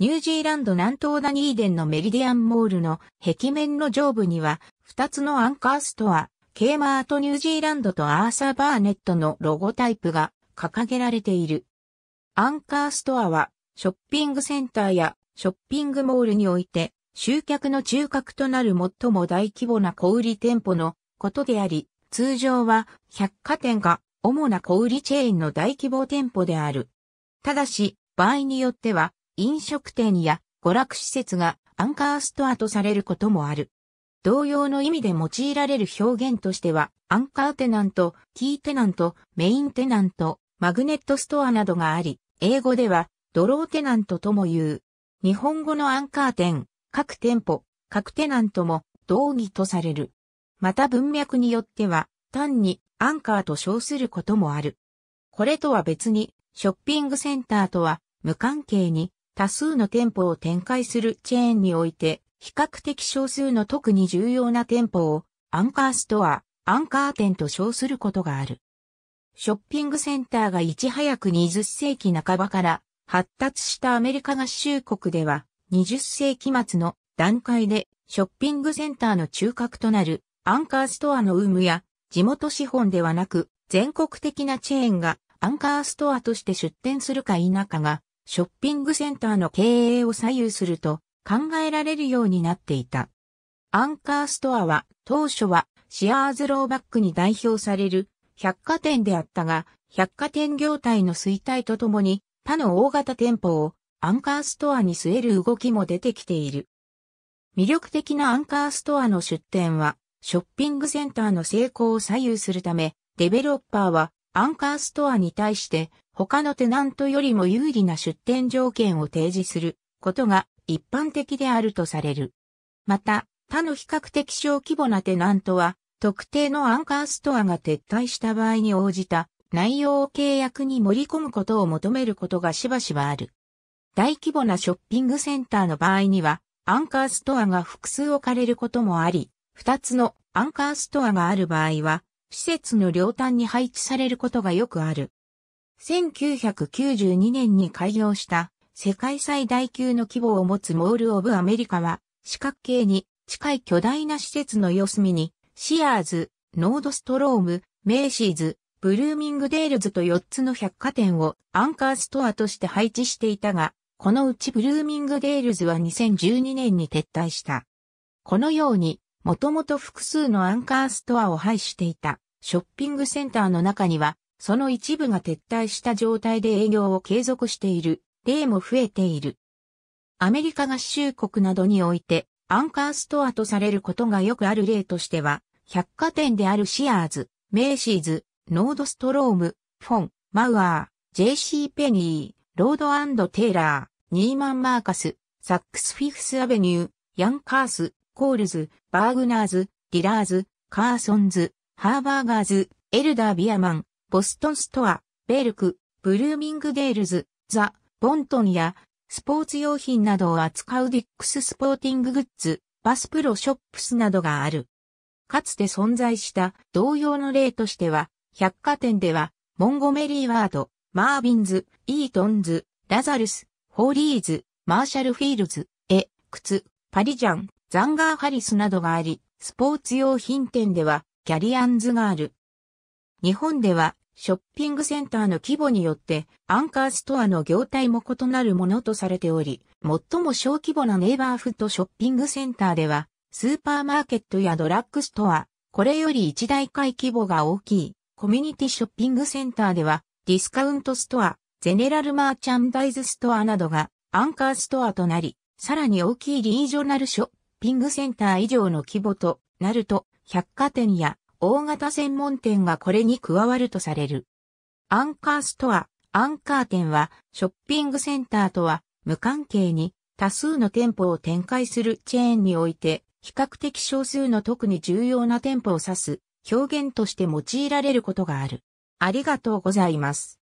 ニュージーランド南東ダニーデンのメリディアンモールの壁面の上部には2つのアンカーストア、ケーマートニュージーランドとアーサーバーネットのロゴタイプが掲げられている。アンカーストアはショッピングセンターやショッピングモールにおいて集客の中核となる最も大規模な小売店舗のことであり、通常は百貨店が主な小売チェーンの大規模店舗である。ただし、場合によっては飲食店や娯楽施設がアンカーストアとされることもある。同様の意味で用いられる表現としては、アンカーテナント、キーテナント、メインテナント、マグネットストアなどがあり、英語ではドローテナントとも言う。日本語のアンカー店、各店舗、各テナントも同義とされる。また文脈によっては、単にアンカーと称することもある。これとは別に、ショッピングセンターとは無関係に多数の店舗を展開するチェーンにおいて、比較的少数の特に重要な店舗をアンカーストア、アンカー店と称することがある。ショッピングセンターがいち早く20世紀半ばから発達したアメリカ合衆国では20世紀末の段階でショッピングセンターの中核となるアンカーストアの有無や地元資本ではなく全国的なチェーンがアンカーストアとして出店するか否かがショッピングセンターの経営を左右すると考えられるようになっていた。アンカーストアは当初はシアーズローバックに代表される百貨店であったが、百貨店業態の衰退とともに他の大型店舗をアンカーストアに据える動きも出てきている。魅力的なアンカーストアの出店は、ショッピングセンターの成功を左右するため、デベロッパーはアンカーストアに対して他のテナントよりも有利な出店条件を提示することが一般的であるとされる。また、他の比較的小規模なテナントは特定のアンカーストアが撤退した場合に応じた内容を契約に盛り込むことを求めることがしばしばある。大規模なショッピングセンターの場合には、アンカーストアが複数置かれることもあり、2つのアンカーストアがある場合は、施設の両端に配置されることがよくある。1992年に開業した世界最大級の規模を持つモール・オブ・アメリカは四角形に近い巨大な施設の四隅にシアーズ、ノードストローム、メイシーズ、ブルーミングデールズと4つの百貨店をアンカーストアとして配置していたが、このうちブルーミングデールズは2012年に撤退した。このようにもともと複数のアンカーストアを廃していたショッピングセンターの中には、その一部が撤退した状態で営業を継続している例も増えている。アメリカ合衆国などにおいて、アンカーストアとされることがよくある例としては、百貨店であるシアーズ、メイシーズ、ノードストローム、フォン、マウアー、JC ペニー、ロードテイラー、ニーマンマーカス、サックスフィフスアベニュー、ヤンカース、コールズ、バーグナーズ、ディラーズ、カーソンズ、ハーバーガーズ、エルダービアマン、ボストンストア、ベルク、ブルーミングデールズ、ザ、ボントンや、スポーツ用品などを扱うディックススポーティンググッズ、バスプロショップスなどがある。かつて存在した同様の例としては、百貨店では、モンゴメリーワード、マービンズ、イートンズ、ラザルス、ホーリーズ、マーシャルフィールズ、エ、靴、パリジャン、ザンガーハリスなどがあり、スポーツ用品店ではキャリアンズがある。日本ではショッピングセンターの規模によってアンカーストアの業態も異なるものとされており、最も小規模なネイバーフットショッピングセンターでは、スーパーマーケットやドラッグストア、これより一大会規模が大きい、コミュニティショッピングセンターでは、ディスカウントストア、ゼネラルマーチャンダイズストアなどがアンカーストアとなり、さらに大きいリージョナルショッピングセンター以上の規模となると、百貨店や大型専門店がこれに加わるとされる。アンカーストア、アンカー店はショッピングセンターとは無関係に多数の店舗を展開するチェーンにおいて比較的少数の特に重要な店舗を指す表現として用いられることがある。ありがとうございます。